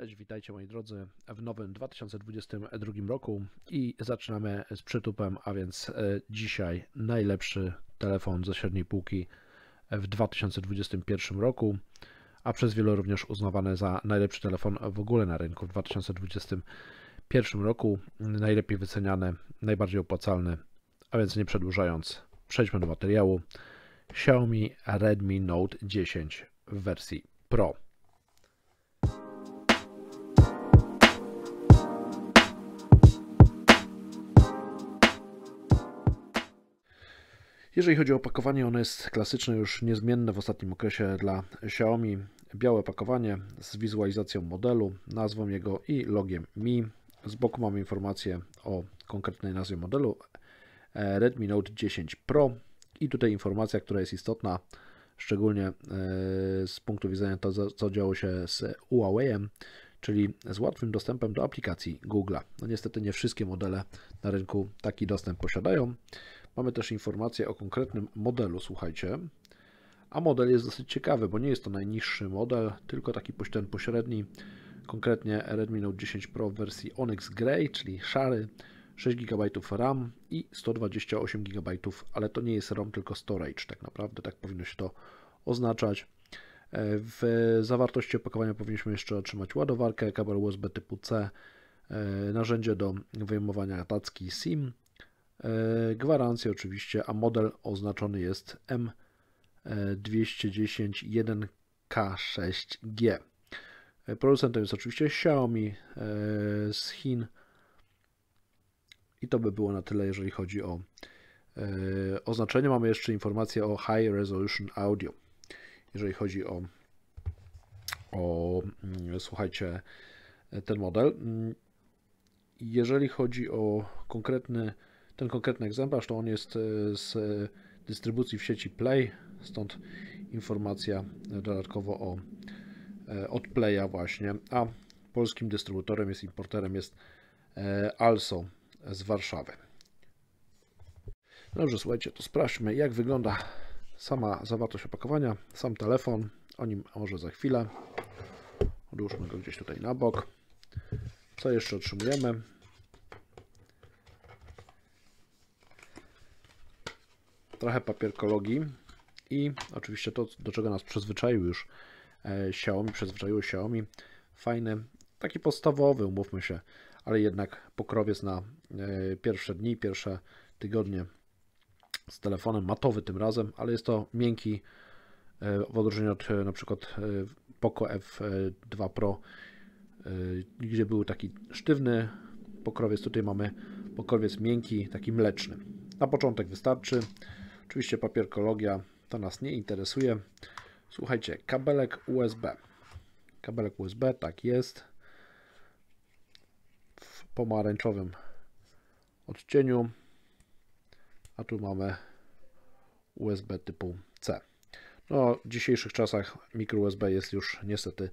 Cześć, witajcie moi drodzy w nowym 2022 roku i zaczynamy z przytupem, a więc e, dzisiaj najlepszy telefon ze średniej półki w 2021 roku, a przez wielu również uznawany za najlepszy telefon w ogóle na rynku w 2021 roku, najlepiej wyceniany, najbardziej opłacalny, a więc nie przedłużając, przejdźmy do materiału. Xiaomi Redmi Note 10 w wersji Pro. Jeżeli chodzi o opakowanie, ono jest klasyczne, już niezmienne w ostatnim okresie dla Xiaomi. Białe pakowanie z wizualizacją modelu, nazwą jego i logiem Mi. Z boku mamy informację o konkretnej nazwie modelu e, Redmi Note 10 Pro i tutaj informacja, która jest istotna, szczególnie e, z punktu widzenia to, co działo się z Huawei'em, czyli z łatwym dostępem do aplikacji Google'a. No niestety nie wszystkie modele na rynku taki dostęp posiadają. Mamy też informację o konkretnym modelu, słuchajcie. A model jest dosyć ciekawy, bo nie jest to najniższy model, tylko taki ten pośredni, konkretnie Redmi Note 10 Pro w wersji Onyx Grey, czyli szary, 6 GB RAM i 128 GB, ale to nie jest ROM, tylko storage tak naprawdę, tak powinno się to oznaczać. E, w zawartości opakowania powinniśmy jeszcze otrzymać ładowarkę, kabel USB typu C, e, narzędzie do wyjmowania tacki SIM, E, gwarancję oczywiście, a model oznaczony jest m 2101 1K6G. E, producentem jest oczywiście Xiaomi e, z Chin. I to by było na tyle, jeżeli chodzi o oznaczenie. Mamy jeszcze informację o High Resolution Audio. Jeżeli chodzi o, o mm, słuchajcie, ten model. Mm, jeżeli chodzi o konkretny ten konkretny egzemplarz to on jest e, z e, dystrybucji w sieci Play, stąd informacja e, dodatkowo o od Playa właśnie, a polskim dystrybutorem jest importerem jest Also z Warszawy. Dobrze, słuchajcie, to sprawdźmy jak wygląda sama zawartość opakowania, sam telefon, o nim może za chwilę. Odłóżmy go gdzieś tutaj na bok. Co jeszcze otrzymujemy? trochę papierkologii i oczywiście to, do czego nas przyzwyczaił już e, Xiaomi, przyzwyczaiło Xiaomi, fajny, taki podstawowy, umówmy się, ale jednak pokrowiec na e, pierwsze dni, pierwsze tygodnie z telefonem matowy tym razem, ale jest to miękki e, w odróżnieniu od na przykład Poco F2 Pro, gdzie był taki sztywny pokrowiec, tutaj mamy pokrowiec miękki, taki mleczny. Na początek wystarczy. Oczywiście papierkologia to nas nie interesuje. Słuchajcie, kabelek USB. Kabelek USB, tak jest. W pomarańczowym odcieniu. A tu mamy USB typu C. No, w dzisiejszych czasach mikro USB jest już niestety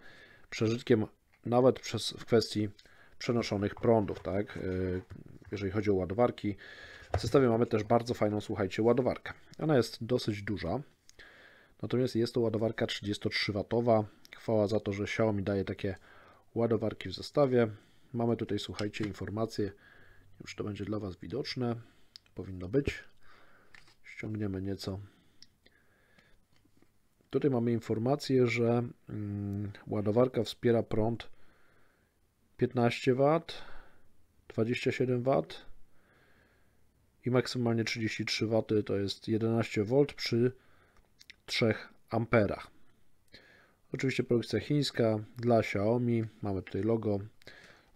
przeżytkiem nawet przez, w kwestii przenoszonych prądów, tak? Yy, jeżeli chodzi o ładowarki, w zestawie mamy też bardzo fajną, słuchajcie, ładowarkę. Ona jest dosyć duża, natomiast jest to ładowarka 33W. Chwała za to, że Xiaomi daje takie ładowarki w zestawie. Mamy tutaj, słuchajcie, informacje, już to będzie dla Was widoczne, powinno być. Ściągniemy nieco. Tutaj mamy informację, że mm, ładowarka wspiera prąd 15W, 27W, i maksymalnie 33 W to jest 11 V przy 3 amperach. Oczywiście produkcja chińska dla Xiaomi, mamy tutaj logo,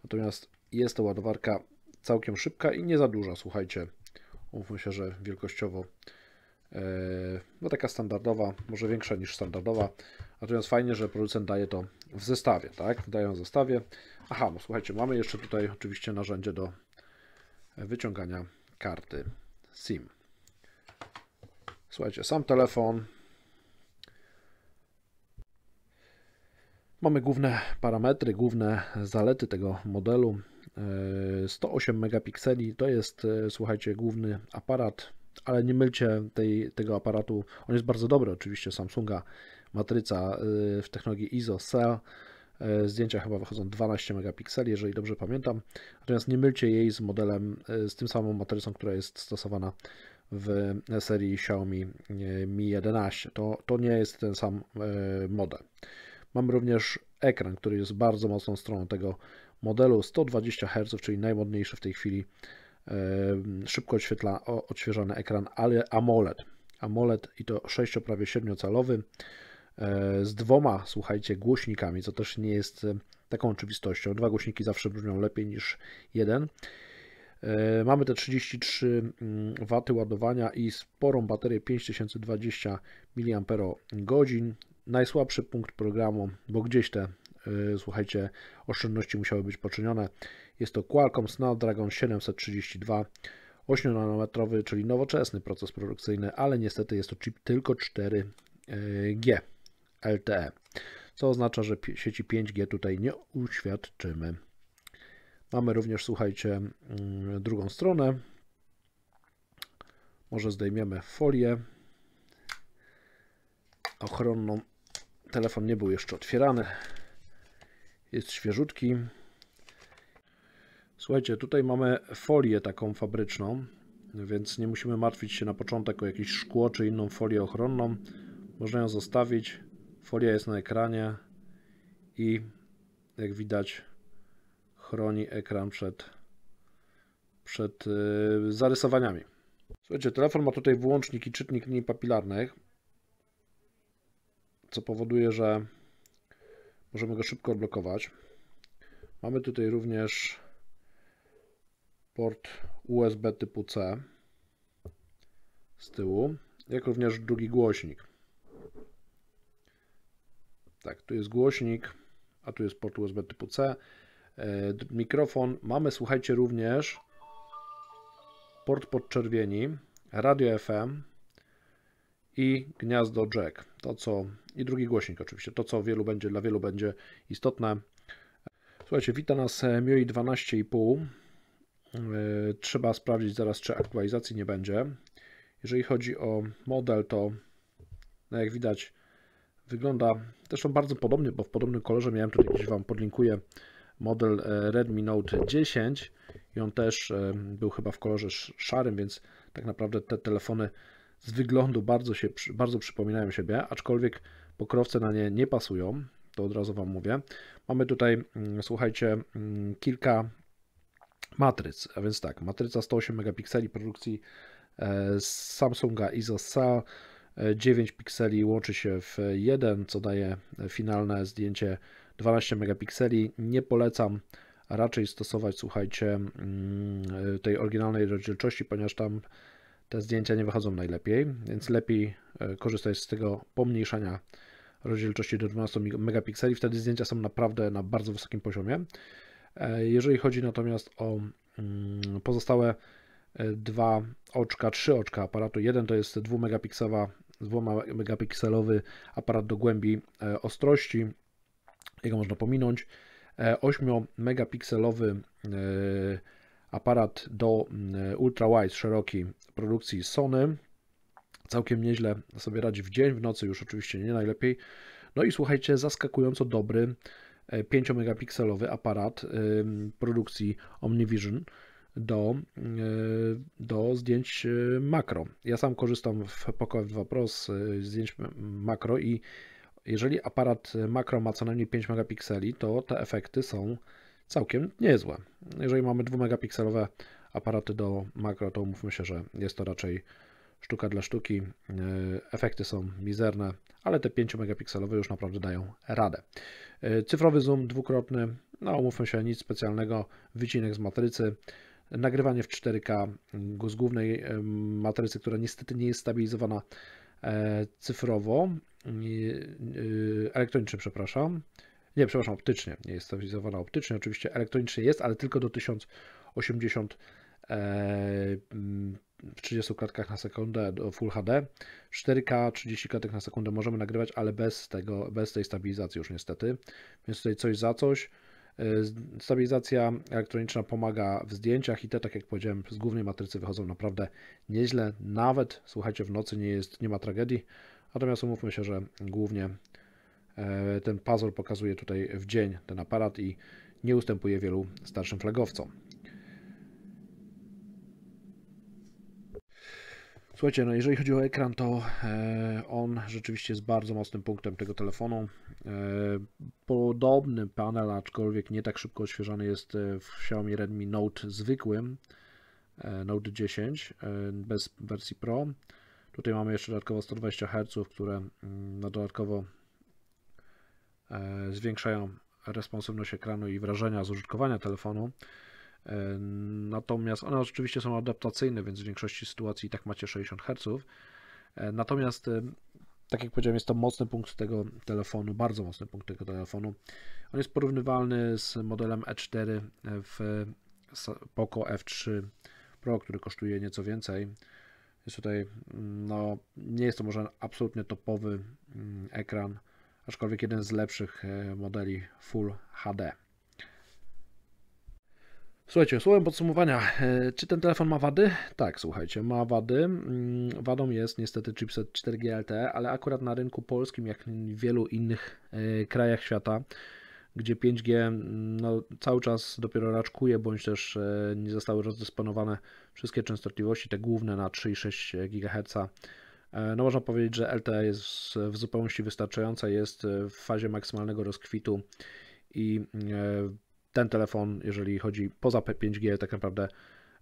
natomiast jest to ładowarka całkiem szybka i nie za duża, słuchajcie. Umówmy się, że wielkościowo e, no taka standardowa, może większa niż standardowa, natomiast fajnie, że producent daje to w zestawie, tak, dają w zestawie. Aha, no słuchajcie, mamy jeszcze tutaj oczywiście narzędzie do wyciągania karty SIM. Słuchajcie, sam telefon. Mamy główne parametry, główne zalety tego modelu. 108 e, megapikseli to jest, e, słuchajcie, główny aparat, ale nie mylcie tej, tego aparatu. On jest bardzo dobry, oczywiście Samsunga, matryca e, w technologii ISO, CEL E, zdjęcia chyba wychodzą 12 megapikseli, jeżeli dobrze pamiętam. Natomiast nie mylcie jej z modelem, e, z tym samą matrycą, która jest stosowana w serii Xiaomi e, Mi 11. To, to nie jest ten sam model. Mam również ekran, który jest bardzo mocną stroną tego modelu 120 Hz, czyli najmodniejszy w tej chwili szybko odświetla, odświeżany ekran, ale AMOLED. AMOLED i to 6 prawie 7 calowy E, z dwoma, słuchajcie, głośnikami, co też nie jest e, taką oczywistością. Dwa głośniki zawsze brzmią lepiej niż jeden. E, mamy te 33 mm, W ładowania i sporą baterię 5020 mAh. Najsłabszy punkt programu, bo gdzieś te, słuchajcie, oszczędności musiały być poczynione. Jest to Qualcomm Snapdragon 732, 8-nanometrowy, czyli nowoczesny proces produkcyjny, ale niestety jest to chip tylko 4G. LTE, co oznacza, że sieci 5G tutaj nie uświadczymy. Mamy również, słuchajcie, mm, drugą stronę. Może zdejmiemy folię ochronną. Telefon nie był jeszcze otwierany. Jest świeżutki. Słuchajcie, tutaj mamy folię taką fabryczną, więc nie musimy martwić się na początek o jakieś szkło czy inną folię ochronną. Można ją zostawić. Folia jest na ekranie i jak widać chroni ekran przed, przed e, zarysowaniami. Słuchajcie, telefon ma tutaj włącznik i czytnik linii papilarnych, co powoduje, że możemy go szybko odblokować. Mamy tutaj również port USB typu C z tyłu, jak również drugi głośnik. Tak, tu jest głośnik, a tu jest port USB typu C, e, mikrofon. Mamy, słuchajcie, również port podczerwieni, radio FM i gniazdo jack. To co i drugi głośnik oczywiście. To co wielu będzie dla wielu będzie istotne. Słuchajcie, wita nas e, MIUI 12,5. E, trzeba sprawdzić zaraz, czy aktualizacji nie będzie. Jeżeli chodzi o model, to no jak widać, Wygląda zresztą bardzo podobnie, bo w podobnym kolorze miałem tutaj gdzieś Wam podlinkuję model e, Redmi Note 10 i on też e, był chyba w kolorze szarym, więc tak naprawdę te telefony z wyglądu bardzo, się, bardzo przypominają siebie, aczkolwiek pokrowce na nie nie pasują, to od razu Wam mówię. Mamy tutaj, mm, słuchajcie, mm, kilka matryc, a więc tak, matryca 108 megapikseli produkcji e, Samsunga ISOCELL, 9 pikseli łączy się w 1, co daje finalne zdjęcie 12 megapikseli. Nie polecam raczej stosować, słuchajcie, mm, tej oryginalnej rozdzielczości, ponieważ tam te zdjęcia nie wychodzą najlepiej, więc lepiej e, korzystać z tego pomniejszania rozdzielczości do 12 megapikseli. Wtedy zdjęcia są naprawdę na bardzo wysokim poziomie. E, jeżeli chodzi natomiast o mm, pozostałe e, dwa oczka, trzy oczka aparatu, jeden to jest 2 megapiksowa 2 megapikselowy aparat do głębi e, ostrości, jego można pominąć, 8 e, megapikselowy e, aparat do wide szeroki produkcji Sony, całkiem nieźle sobie radzi w dzień, w nocy już oczywiście nie najlepiej, no i słuchajcie, zaskakująco dobry 5 megapikselowy aparat produkcji OmniVision, do, e, do zdjęć e, makro. Ja sam korzystam w Poco 2 Pro z e, zdjęć makro i jeżeli aparat makro ma co najmniej 5 megapikseli, to te efekty są całkiem niezłe. Jeżeli mamy 2-megapikselowe aparaty do makro, to umówmy się, że jest to raczej sztuka dla sztuki. Efekty są mizerne, ale te 5-megapikselowe już naprawdę dają radę. Cyfrowy zoom dwukrotny, no umówmy się, nic specjalnego, wycinek z matrycy nagrywanie w 4K mm, z głównej matrycy, która niestety nie jest stabilizowana e, cyfrowo, y, elektronicznie, przepraszam. Nie, przepraszam, optycznie. Nie jest stabilizowana optycznie. Oczywiście elektronicznie jest, ale tylko do 1080 e, mm, w 30 klatkach na sekundę do Full HD. 4K 30 klatek na sekundę możemy nagrywać, ale bez tego, bez tej stabilizacji już niestety. Więc tutaj coś za coś. E, stabilizacja elektroniczna pomaga w zdjęciach i te, tak jak powiedziałem, z głównej matrycy wychodzą naprawdę nieźle. Nawet, słuchajcie, w nocy nie, jest, nie ma tragedii. Natomiast umówmy się, że głównie e, ten puzzle pokazuje tutaj w dzień ten aparat i nie ustępuje wielu starszym flagowcom. Słuchajcie, no jeżeli chodzi o ekran, to e, on rzeczywiście jest bardzo mocnym punktem tego telefonu. E, podobny panel, aczkolwiek nie tak szybko odświeżany jest e, w Xiaomi Redmi Note zwykłym, Note 10, bez wersji Pro. Tutaj mamy jeszcze dodatkowo 120 Hz, które mm, no, dodatkowo zwiększają responsywność ekranu i wrażenia z użytkowania telefonu. E, natomiast one oczywiście są adaptacyjne, więc w większości sytuacji i tak macie 60 Hz. E, natomiast, e, tak jak powiedziałem, jest to mocny punkt tego telefonu, bardzo mocny punkt tego telefonu. On jest porównywalny z modelem E4 w Poco F3 Pro, który kosztuje nieco więcej. Jest tutaj, mm, no, nie jest to może absolutnie topowy mm, ekran, aczkolwiek jeden z lepszych modeli Full HD. Słuchajcie, słowem podsumowania, e, czy ten telefon ma wady? Tak, słuchajcie, ma wady. Mm, wadą jest niestety chipset 4G LTE, ale akurat na rynku polskim, jak w wielu innych e, krajach świata, gdzie 5G mm, no, cały czas dopiero raczkuje, bądź też e, nie zostały rozdysponowane wszystkie częstotliwości, te główne na 3 i 6 GHz. No można powiedzieć, że LTE jest w zupełności wystarczająca, jest w fazie maksymalnego rozkwitu i ten telefon, jeżeli chodzi poza 5G, tak naprawdę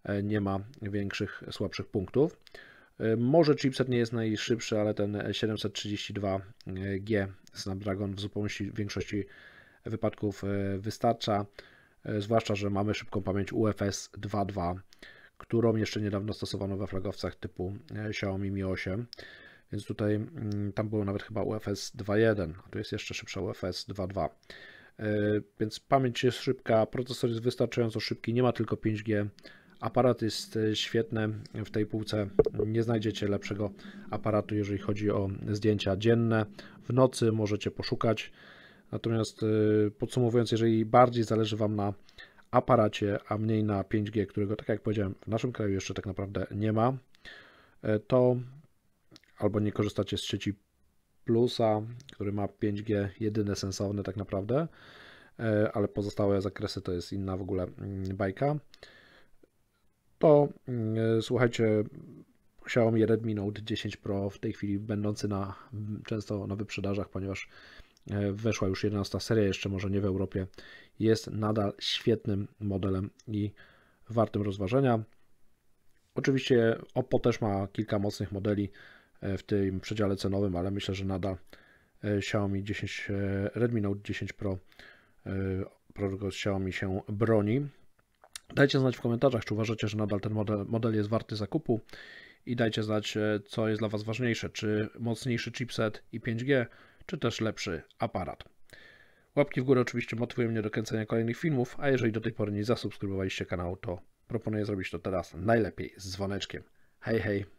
e, nie ma większych, słabszych punktów. E, może chipset nie jest najszybszy, ale ten 732G Snapdragon w zupełności w większości wypadków e, wystarcza, zwłaszcza, że mamy szybką pamięć UFS 2.2, którą jeszcze niedawno stosowano we flagowcach typu Xiaomi Mi 8, więc tutaj mm, tam było nawet chyba UFS 2.1, a tu jest jeszcze szybsza UFS 2.2. E, więc pamięć jest szybka, procesor jest wystarczająco szybki, nie ma tylko 5G. Aparat jest e, świetny w tej półce. Nie znajdziecie lepszego aparatu, jeżeli chodzi o zdjęcia dzienne. W nocy możecie poszukać. Natomiast e, podsumowując, jeżeli bardziej zależy Wam na aparacie, a mniej na 5G, którego, tak jak powiedziałem, w naszym kraju jeszcze tak naprawdę nie ma, to albo nie korzystacie z sieci Plusa, który ma 5G jedyne sensowne tak naprawdę, e, ale pozostałe zakresy to jest inna w ogóle mm, bajka. To mm, e, słuchajcie, Xiaomi Redmi Note 10 Pro w tej chwili będący na, mm, często na wyprzedażach, ponieważ e, weszła już 11 seria, jeszcze może nie w Europie, jest nadal świetnym modelem i wartym rozważenia. Oczywiście Oppo też ma kilka mocnych modeli, E, w tym przedziale cenowym, ale myślę, że nadal e, Xiaomi 10, e, Redmi Note 10 Pro produkt Xiaomi się broni. Dajcie znać w komentarzach, czy uważacie, że nadal ten model, model jest warty zakupu i dajcie znać, co jest dla Was ważniejsze, czy mocniejszy chipset i 5G, czy też lepszy aparat. Łapki w górę oczywiście motywują mnie do kręcenia kolejnych filmów, a jeżeli do tej pory nie zasubskrybowaliście kanału, to proponuję zrobić to teraz najlepiej z dzwoneczkiem. Hej, hej!